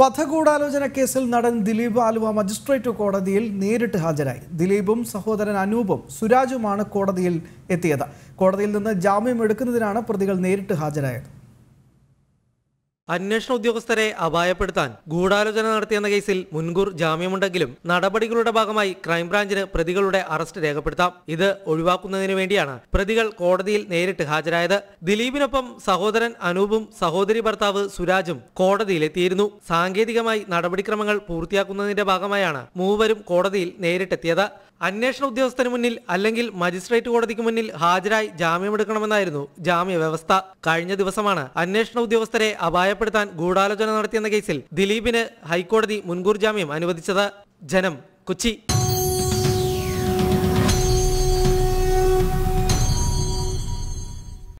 പഥഗൂഢാലോചന കേസിൽ നടൻ ദിലീപ് ആലുവ മജിസ്ട്രേറ്റ് കോടതിയിൽ നേരിട്ട് ഹാജരായി ദിലീപും സഹോദരൻ അനൂപും സുരാജുമാണ് കോടതിയിൽ എത്തിയത് കോടതിയിൽ നിന്ന് ജാമ്യം എടുക്കുന്നതിനാണ് പ്രതികൾ നേരിട്ട് ഹാജരായത് അന്വേഷണ ഉദ്യോഗസ്ഥരെ അപായപ്പെടുത്താൻ ഗൂഢാലോചന നടത്തിയെന്ന കേസിൽ മുൻകൂർ ജാമ്യമുണ്ടെങ്കിലും നടപടികളുടെ ഭാഗമായി ക്രൈംബ്രാഞ്ചിന് പ്രതികളുടെ അറസ്റ്റ് രേഖപ്പെടുത്താം ഇത് ഒഴിവാക്കുന്നതിന് വേണ്ടിയാണ് പ്രതികൾ കോടതിയിൽ നേരിട്ട് ഹാജരായത് ദിലീപിനൊപ്പം സഹോദരൻ അനൂപും സഹോദരി ഭർത്താവ് സുരാജും കോടതിയിലെത്തിയിരുന്നു സാങ്കേതികമായി നടപടിക്രമങ്ങൾ പൂർത്തിയാക്കുന്നതിന്റെ ഭാഗമായാണ് മൂവരും കോടതിയിൽ നേരിട്ടെത്തിയത് അന്വേഷണ ഉദ്യോഗസ്ഥന് മുന്നിൽ അല്ലെങ്കിൽ മജിസ്ട്രേറ്റ് കോടതിക്ക് മുന്നിൽ ഹാജരായി ജാമ്യമെടുക്കണമെന്നായിരുന്നു ജാമ്യ വ്യവസ്ഥ കഴിഞ്ഞ ദിവസമാണ് അന്വേഷണ ഉദ്യോഗസ്ഥരെ അപായപ്പെടുത്താൻ ഗൂഢാലോചന നടത്തിയെന്ന കേസിൽ ദിലീപിന് ഹൈക്കോടതി മുൻകൂർ ജാമ്യം അനുവദിച്ചത് ജനം കൊച്ചി